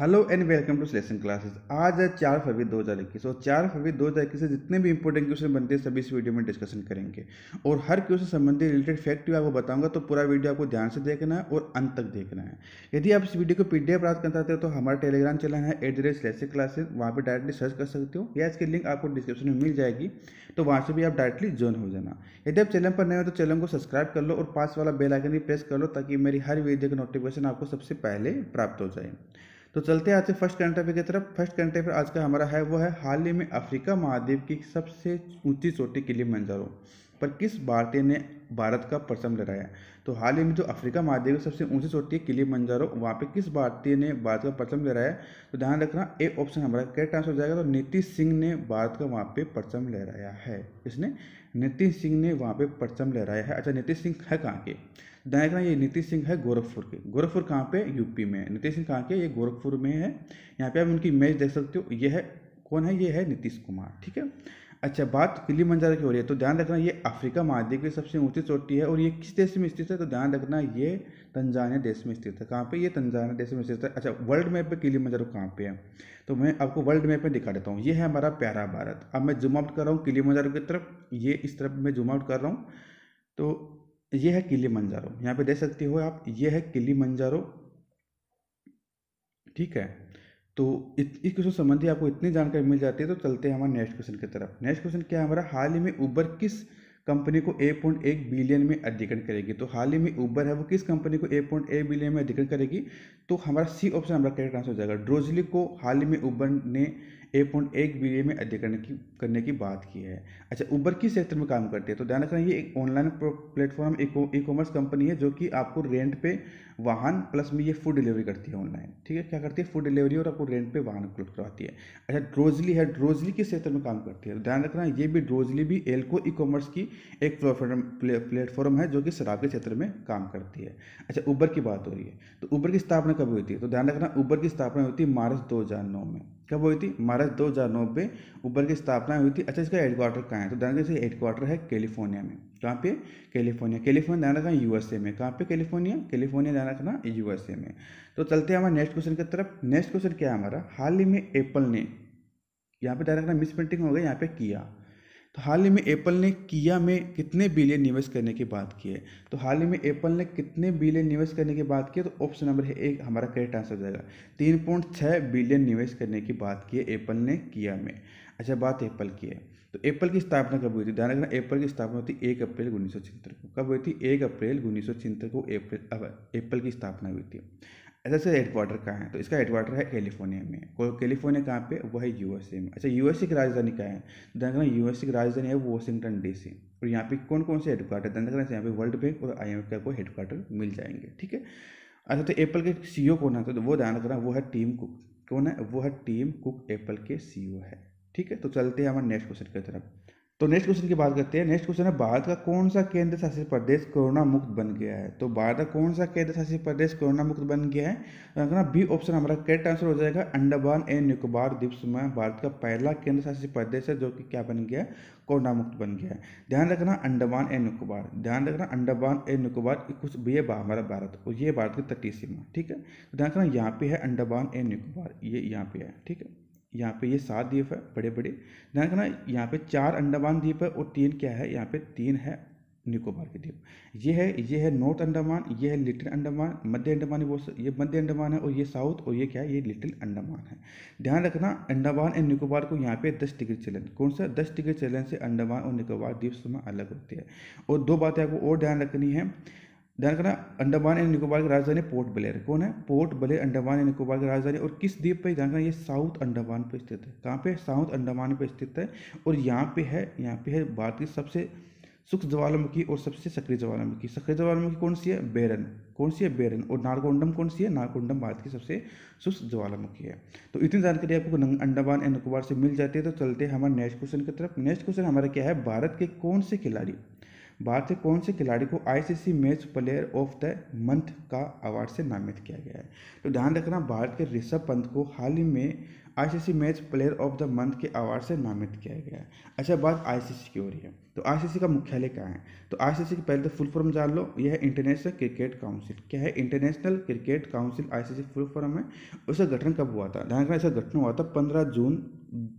hello and welcome to selection classes आज है चार फरवरी दो हज़ार इक्कीस और चार फरवरी दो हज़ार इक्कीस से जितने भी इंपॉर्टेंट क्वेश्चन बनते हैं सभी इस वीडियो में डिस्कशन करेंगे और हर क्वेश्चन संबंधी रिलेटेड फैक्ट भी आपको बताऊंगा तो पूरा वीडियो आपको ध्यान से देखना है और अंत तक देखना है यदि आप इस वीडियो को पी प्राप्त करना चाहते हो तो हमारा टेलीग्राम चैनल है at the rate selection classes वहाँ पर डायरेक्टली सर्च कर सकते हो या इसकी लिंक आपको डिस्क्रिप्शन में मिल जाएगी तो वहाँ से भी आप डायरेक्टली ज्वाइन हो जाना यदि आप चैनल पर नए हो तो चैनल को सब्सक्राइब कर लो और पास वाला बेल आइकन भी प्रेस कर लो ताकि मेरी हर वीडियो का नोटिफिकेशन आपको सबसे पहले प्राप्त हो जाए तो चलते हैं आज से फर्स्ट करंट की तरफ फर्स्ट करंट आज का हमारा है वो है हाल ही में अफ्रीका महाद्वीप की सबसे ऊंची चोटी किली मंजारो पर किस भारतीय ने भारत का परचम लहराया तो हाल ही में जो अफ्रीका महाद्वीप की सबसे ऊंची चोटी है किली मंजारो वहाँ पे किस भारतीय ने भारत का प्रसम लहराया तो ध्यान रखना ए ऑप्शन हमारा करेक्ट आंसर हो जाएगा तो नीतीश सिंह ने भारत का वहाँ पे परचम लहराया है इसने नीतीश सिंह ने वहाँ पे परचम लहराया है अच्छा नीतीश सिंह है कहाँ के डायग्राम ये नीतीश सिंह है गोरखपुर के गोरखपुर कहाँ पे यूपी में है नीतीश सिंह कहाँ के ये गोरखपुर में है यहाँ पे आप उनकी इमेज देख सकते हो ये है कौन है ये है नीतीश कुमार ठीक है अच्छा बात किली मंजारा की हो रही है तो ध्यान रखना ये अफ्रीका महाद्वीप की सबसे ऊंची चोटी है और ये किस देश में स्थित है तो ध्यान रखना ये तंजानिया देश में स्थित है कहाँ पे ये तंजानिया देश में स्थित है अच्छा वर्ल्ड मैप पे किली मंजारो कहाँ पे है तो मैं आपको वर्ल्ड मैप में दिखा देता हूँ ये है हमारा प्यारा भारत अब मैं जूमआउट आउट कर रहा हूँ किली मंजारो की तरफ ये इस तरफ मैं जूमआउट आउट कर रहा हूँ तो ये है किली मंजारो यहाँ पे देख सकते हो आप ये है किली मंजारो ठीक है तो इस क्वेश्चन संबंधी आपको इतनी जानकारी मिल जाती है तो चलते हैं हमारे नेक्स्ट क्वेश्चन की तरफ नेक्स्ट क्वेश्चन क्या है हमारा हाल ही में ऊबर किस कंपनी को 1.1 बिलियन में अधिग्रहण करेगी तो हाल ही में ऊबर है वो किस कंपनी को 1.1 बिलियन में अधिग्रहण करेगी तो हमारा सी ऑप्शन हमारा करेक्ट आंसर हो जाएगा ड्रोजली को हाल ही में ऊबर ने एक पॉइंट एक बिलियन में अध्यय करने की करने की बात की है अच्छा ऊबर किस सेक्टर में काम करती है तो ध्यान रखना ये एक online platform e commerce company है जो कि आपको रेंट पे वाहन प्लस में ये फूड डिलीवरी करती है ऑनलाइन ठीक है क्या करती है फूड डिलीवरी और आपको रेंट पे वाहन उपलब्ध करवाती है अच्छा ड्रोजली है ड्रोजली किस सेक्टर में काम करती है तो ध्यान रखना ये भी ड्रोजली भी एल्को ई कॉमर्स की एक प्लेटफॉर्म प्लेटफॉर्म है जो कि शराब के क्षेत्र में काम करती है अच्छा ऊबर की बात हो रही है तो ऊबर की स्थापना कब हुई थी तो ध्यान रखना ऊबर की स्थापना होती है मार्च दो में कब हुई थी मार्च दो हज़ार नौ में ऊपर की स्थापना हुई थी अच्छा इसका हेडक्वार्टर कहाँ है तो ध्यान से हेडक्वार्टर है कैलिफोर्निया में कहाँ पे कैलिफोर्निया कैलिफोर्निया ध्यान रखना यूएसए में कहाँ पे कैलिफोर्निया कैलिफोर्निया ध्यान रखना यूएसए में तो चलते हैं हमारे नेक्स्ट क्वेश्चन की तरफ नेक्स्ट क्वेश्चन क्या है हमारा हाल ही में एप्पल ने यहाँ पे ध्यान रखना प्रिंटिंग हो गया यहाँ पे किया तो हाल ही में एप्पल ने किया में कितने बिलियन निवेश करने की बात की है तो हाल ही में एप्पल ने कितने बिलियन निवेश करने की बात की है तो ऑप्शन नंबर है एक हमारा करेक्ट आंसर हो जाएगा तीन पॉइंट छः बिलियन निवेश करने की बात की है एप्पल ने किया में अच्छा बात एप्पल की है तो एप्पल की स्थापना कब हुई थी ध्यान रखना एप्पल की स्थापना होती एक अप्रैल उन्नीस को कब हुई थी एक अप्रैल उन्नीस को एप्पल एप्पल की स्थापना हुई थी एस एस हेडक्वार्टर कहाँ है तो इसका हेडक्वार्टर है कैलिफोर्निया में कैलिफोर्निया कहाँ पे वो है यूएसए में अच्छा यूएसए की राजधानी कहाँ है ध्यान रखना यूएसए की राजधानी है वॉशिंगटन डीसी और यहाँ पे कौन कौन से हेडक्वार्टर ध्यान रखना यहाँ पे वर्ल्ड बैंक और आई का को हेडक्वार्टर मिल जाएंगे ठीक है अच्छा तो एप्पल के सी e कौन है तो वो ध्यान रखना वो है टीम कुक कौन है वो है टीम कुक एप्पल के सी e है ठीक है तो चलते हैं हमारे नेक्स्ट क्वेश्चन की तरफ तो नेक्स्ट क्वेश्चन की बात करते हैं नेक्स्ट क्वेश्चन है भारत का कौन सा केंद्र शासित प्रदेश कोरोना मुक्त बन गया है तो भारत का कौन सा केंद्र शासित प्रदेश कोरोना मुक्त बन गया है तो बी ऑप्शन हमारा करेक्ट आंसर हो जाएगा अंडमान एंड निकोबार द्वीप समूह भारत का पहला केंद्र शासित प्रदेश है जो कि क्या बन गया कोरोना मुक्त बन गया है ध्यान रखना अंडमान एंड निकोबार ध्यान रखना अंडमान एंड निकोबार कुछ भी है हमारा भारत और ये भारत की तटीय सीमा ठीक है तो ध्यान रखना यहाँ पे है अंडमान एंड निकोबार ये यहाँ पे है ठीक है यहाँ पे ये सात द्वीप है बड़े बड़े ध्यान रखना यहाँ पे चार अंडमान द्वीप है और तीन क्या है यहाँ पे तीन है निकोबार के द्वीप ये है ये है नॉर्थ अंडमान ये है लिटिल अंडमान मध्य अंडमान वो ये मध्य अंडमान है और ये साउथ और ये क्या है ये लिटिल अंडमान है ध्यान रखना अंडमान एंड निकोबार को यहाँ पे दस डिग्री चलन कौन सा दस डिग्री चलन से अंडमान और निकोबार द्वीप समय अलग होते हैं और दो बातें आपको और ध्यान रखनी है ध्यान करना अंडमान एंड निकोबार की राजधानी पोर्ट ब्लेयर कौन है पोर्ट ब्लेयर अंडमान एंड निकोबार की राजधानी और किस द्वीप पे ध्यान करना ये साउथ अंडमान पर स्थित है कहाँ पे साउथ अंडमान पर स्थित है और यहाँ पे है यहाँ पे है भारत की सबसे सूक्ष्म ज्वालामुखी और सबसे सक्रिय ज्वालामुखी सक्रिय ज्वालामुखी कौन सी है बेरन कौन सी है बेरन और नारकोंडम कौन सी है नारकोंडम भारत की सबसे सूक्ष्म ज्वालामुखी है तो इतनी जानकारी आपको अंडमान एंड निकोबार से मिल जाती है तो चलते हैं हमारे नेक्स्ट क्वेश्चन की तरफ नेक्स्ट क्वेश्चन हमारा क्या है भारत के कौन से खिलाड़ी भारत के कौन से खिलाड़ी को ICC match player of the month का अवार्ड से नामित किया गया है तो ध्यान रखना भारत के ऋषभ पंत को हाल ही में ICC match player of the month के अवार्ड से नामित किया गया है अच्छा बात आईसीसी की हो रही है तो आईसीसी का मुख्यालय क्या है तो आईसीसी की पहले तो फुल फॉर्म जान लो यह है इंटरनेशनल क्रिकेट काउंसिल क्या है international cricket council ICC full form है उसका गठन कब हुआ था ध्यान रखना इसका गठन हुआ था पंद्रह जून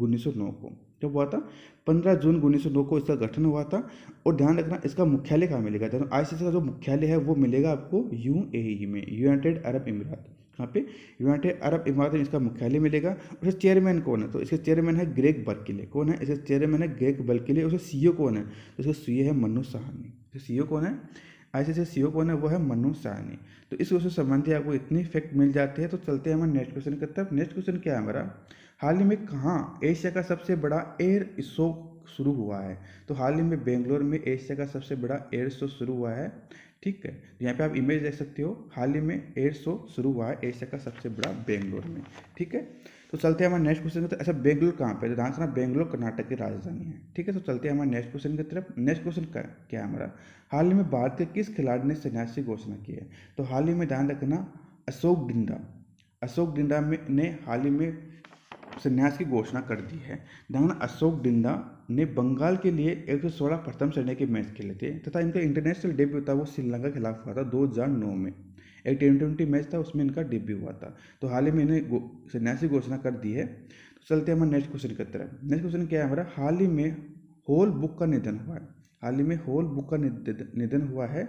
उन्नीस को जब हुआ था पंद्रह जून उन्नीस को इसका गठन हुआ था और ध्यान रखना इसका मुख्यालय कहाँ मिलेगा ध्यान आईसीसी का जो मुख्यालय है वो मिलेगा आपको ए e में यूनाइटेड अरब इमारात कहाँ पे यूनाइटेड अरब इमारत में इसका मुख्यालय मिलेगा और इसके चेयरमैन कौन है तो इसके चेयरमैन है ग्रेग बर्किले कौन है इसके चेयरमैन है ग्रेग बर्किले उसका सीईओ कौन है तो इसका सीईओ e है मनु सहानी सीईओ e कौन है ऐसे सीईओ कौन है वो है मनु सहानी तो इस क्वेश्चन संबंधी आपको इतने फैक्ट मिल जाते हैं तो चलते हैं हमारे नेक्स्ट क्वेश्चन की तरफ नेक्स्ट क्वेश्चन क्या है हमारा हाल ही में कहाँ एशिया का सबसे बड़ा एयर शो शुरू हुआ है तो हाल ही में बेंगलोर में एशिया का सबसे बड़ा एयर शो शुरू हुआ है ठीक है तो यहाँ पे आप इमेज देख सकते हो हाल ही में एयर शो शुरू हुआ है एशिया का सबसे बड़ा बेंगलोर में ठीक है तो चलते हैं हमारे नेक्स्ट क्वेश्चन की तरफ अच्छा बेंगलोर कहाँ पे तो ध्यान से बेंगलोर कर्नाटक की राजधानी है ठीक है तो चलते हैं हमारे नेक्स्ट क्वेश्चन की तरफ नेक्स्ट क्वेश्चन क्या है हमारा हाल ही में भारत के किस खिलाड़ी ने सन्यासी घोषणा की है तो हाल ही में ध्यान रखना अशोक डिंडा अशोक डिंडा में ने हाल ही में संन्यास की घोषणा कर दी है ध्यान अशोक डिंडा ने बंगाल के लिए एक सौ सोलह प्रथम श्रेणी के मैच खेले थे तथा इनका इंटरनेशनल डेब्यू था वो श्रीलंका के खिलाफ हुआ था दो हजार नौ में एक टी ट्वेंटी मैच था उसमें इनका डेब्यू हुआ था तो हाल ही में इन्हें संन्यासी घोषणा कर दी है तो चलते हैं हमारे नेक्स्ट क्वेश्चन की तरफ नेक्स्ट क्वेश्चन क्या है हमारा हाल ही में होल बुक का निधन हुआ है हाल ही में होल बुक का निधन हुआ है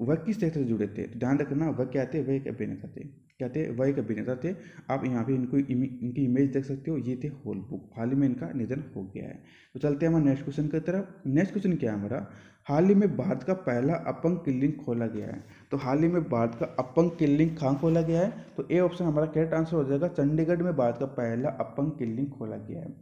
वह किस क्षेत्र से जुड़े थे ध्यान रखना वह क्या थे वह एक अभिनेता थे क्या थे वही के अभिनेता थे आप यहाँ पे इनको इमे इनकी इमेज देख सकते हो ये थे होल बुक हाल ही में इनका निधन हो गया है तो चलते हैं हमारे नेक्स्ट क्वेश्चन की तरफ नेक्स्ट क्वेश्चन क्या है हमारा हाल ही में भारत का पहला अपंग किल्लिंग खोला गया है तो हाल ही में भारत का अपंग किल्लिंग कहाँ खोला गया है तो ए ऑप्शन हमारा करेक्ट आंसर हो जाएगा चंडीगढ़ में भारत का पहला अपंग किल्लिंग खोला गया है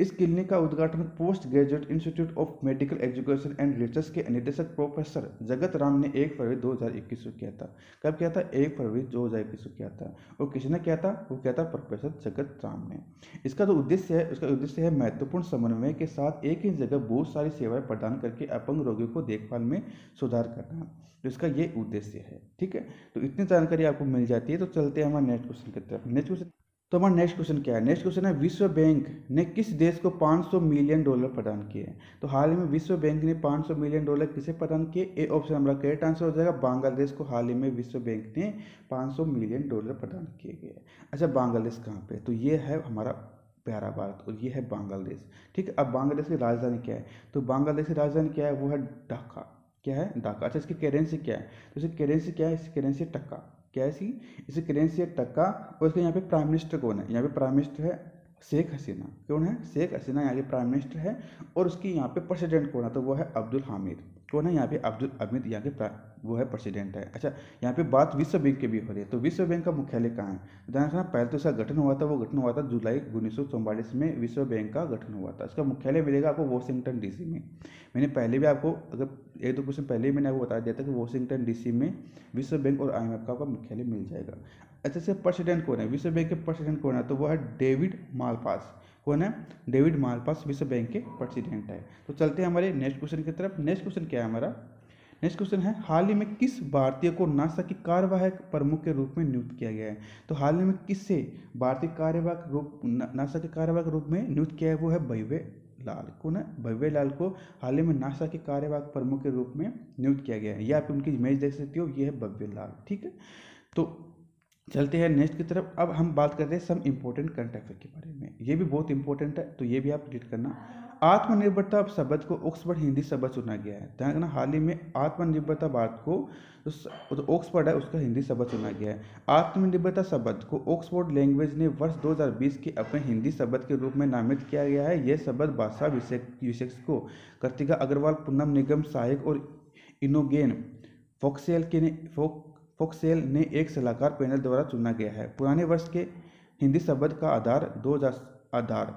इस क्लिनिक का उद्घाटन post graduate institute of medical education and research के निदेशक प्रोफेसर जगत राम ने 1 फरवरी 2021 को किया था कब किया था 1 फरवरी 2021 को किया था और किसने किया था वो किया था प्रोफेसर जगत राम ने इसका जो तो उद्देश्य है उसका उद्देश्य है महत्वपूर्ण समन्वय के साथ एक ही जगह बहुत सारी सेवाएं प्रदान करके अपंग रोगियों को देखभाल में सुधार करना तो इसका ये उद्देश्य है ठीक है तो इतनी जानकारी आपको मिल जाती है तो चलते हैं हमारे नेक्स्ट क्वेश्चन की तरफ नेक्स्ट क्वेश्चन तो हमारा नेक्स्ट क्वेश्चन क्या है नेक्स्ट क्वेश्चन है विश्व बैंक ने किस देश को 500 मिलियन डॉलर प्रदान किए तो हाल ही में विश्व बैंक ने 500 मिलियन डॉलर किसे प्रदान किए ए ऑप्शन हमारा करेक्ट आंसर हो जाएगा बांग्लादेश को हाल ही में विश्व बैंक ने 500 मिलियन डॉलर प्रदान किए गए अच्छा बांग्लादेश कहाँ पर तो ये है हमारा प्यारा भारत और ये है बांग्लादेश ठीक है अब बांग्लादेश की राजधानी क्या है तो बांग्लादेश की राजधानी क्या है वो है ढाका क्या है ढाका अच्छा इसकी करेंसी क्या है तो इसकी करेंसी क्या है इसकी करेंसी टक्का क्या है इसकी इसकी करेंसी एक टक्का और इसके यहाँ पे प्राइम मिनिस्टर कौन है यहाँ पे प्राइम मिनिस्टर है शेख हसीना कौन है शेख हसीना यहाँ के प्राइम मिनिस्टर है और उसकी यहाँ पे प्रेसिडेंट कौन है तो वो है अब्दुल हामिद कौन है यहाँ पे अब्दुल अमित यहाँ के वो है प्रेसिडेंट है अच्छा यहाँ पे बात विश्व बैंक की भी हो रही है तो विश्व बैंक का मुख्यालय कहाँ है ध्यान रखना पहले तो इसका गठन हुआ था वो गठन हुआ था जुलाई उन्नीस में विश्व बैंक का गठन हुआ था इसका मुख्यालय मिलेगा आपको वॉशिंगटन डीसी में मैंने पहले भी आपको अगर एक दो क्वेश्चन पहले ही मैंने आपको बता दिया था कि वॉशिंगटन डीसी में विश्व बैंक और आई का आपका मुख्यालय मिल जाएगा अच्छा से प्रेसिडेंट कौन है विश्व बैंक के प्रेसिडेंट कौन है तो वो है डेविड मालपास कौन है डेविड मालपास विश्व बैंक के प्रेसिडेंट है तो चलते हैं हमारे नेक्स्ट क्वेश्चन की तरफ नेक्स्ट क्वेश्चन क्या है हमारा नेक्स्ट क्वेश्चन है हाल ही में किस भारतीय को नासा की कार्यवाहक प्रमुख के रूप में नियुक्त किया गया है तो हाल ही में किससे भारतीय कार्यवाहक रूप नासा के कार्यवाहक रूप में नियुक्त किया है वो है भव्य लाल को ना भव्य लाल को हाल ही में नासा के कार्यवाहक प्रमुख के रूप में नियुक्त किया गया है या आप उनकी इमेज देख सकते हो ये है भव्य लाल ठीक है तो चलते हैं नेक्स्ट की तरफ अब हम बात कर रहे हैं सम इम्पोर्टेंट करंट अफेयर के बारे में ये भी बहुत इंपॉर्टेंट है तो ये भी आप रीड करना आत्मनिर्भरता शब्द को ऑक्सफर्ड हिंदी शब्द चुना गया है ध्यान रखना हाल ही में आत्मनिर्भरता भारत को जो ऑक्सफर्ड है उसका हिंदी शब्द चुना गया है आत्मनिर्भरता शब्द को ऑक्सफोर्ड लैंग्वेज ने वर्ष 2020 के अपने हिंदी शब्द के रूप में नामित किया गया है यह शब्द भाषा विशेष को कृतिका अग्रवाल पूनम निगम सहायक और इनोगेन फोक्सेल के ने फोक फोक्सेल ने एक सलाहकार पैनल द्वारा चुना गया है पुराने वर्ष के हिंदी शब्द का आधार दो आधार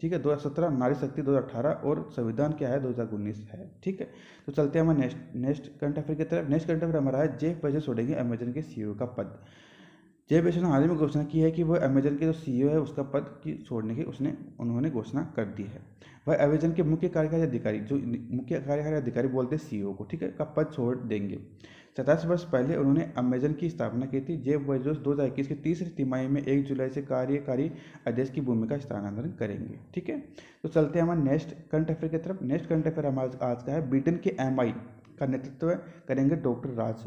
ठीक है दो हज़ार सत्रह नारी शक्ति दो हज़ार अठारह और संविधान क्या है दो हज़ार उन्नीस है ठीक है तो चलते हैं हमारे नेक्स्ट नेक्स्ट करंट अफेयर की तरफ नेक्स्ट करंट अफेयर हमारा है जेफ पैसे छोड़ेंगे अमेजन के सीईओ e का पद जेफ बेजोस ने हाल ही में घोषणा की है कि वह अमेजन के जो सीईओ e है उसका पद की छोड़ने की उसने उन्होंने घोषणा कर दी है वह अमेजन के मुख्य कार्यकारी अधिकारी जो मुख्य कार्यकारी अधिकारी बोलते हैं सी e को ठीक है का पद छोड़ देंगे सताईस वर्ष पहले उन्होंने अमेजन की स्थापना की थी जेब हज़ार इक्कीस के तीसरी तिमाही में एक जुलाई से कार्यकारी अध्यक्ष की भूमिका स्थानांतरण करेंगे ठीक है तो चलते हैं हमारे नेक्स्ट करंट अफेयर की तरफ नेक्स्ट करंट अफेयर हमारा आज का है ब्रिटेन के एम का नेतृत्व करेंगे डॉक्टर राज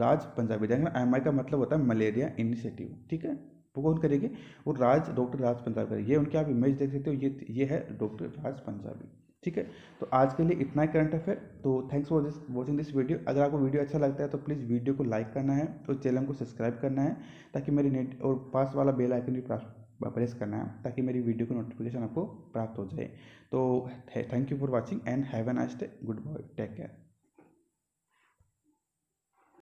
राज पंजाबी देखना एम का मतलब होता है मलेरिया इनिशिएटिव ठीक है वो कौन करेगी वो राज डॉक्टर राज पंजाबी ये उनके आप इमेज देख सकते हो ये ये है डॉक्टर राज पंजाबी ठीक है तो आज के लिए इतना ही करंट अफेयर तो thanks for this watching this video अगर आपको वीडियो अच्छा लगता है तो प्लीज़ वीडियो को लाइक करना है और चैनल को सब्सक्राइब करना है ताकि मेरी नेट और पास वाला बेल आइकन भी प्रेस करना है ताकि मेरी वीडियो को नोटिफिकेशन आपको प्राप्त हो जाए तो thank you for watching and have an आस्ट गुड बाय टेक केयर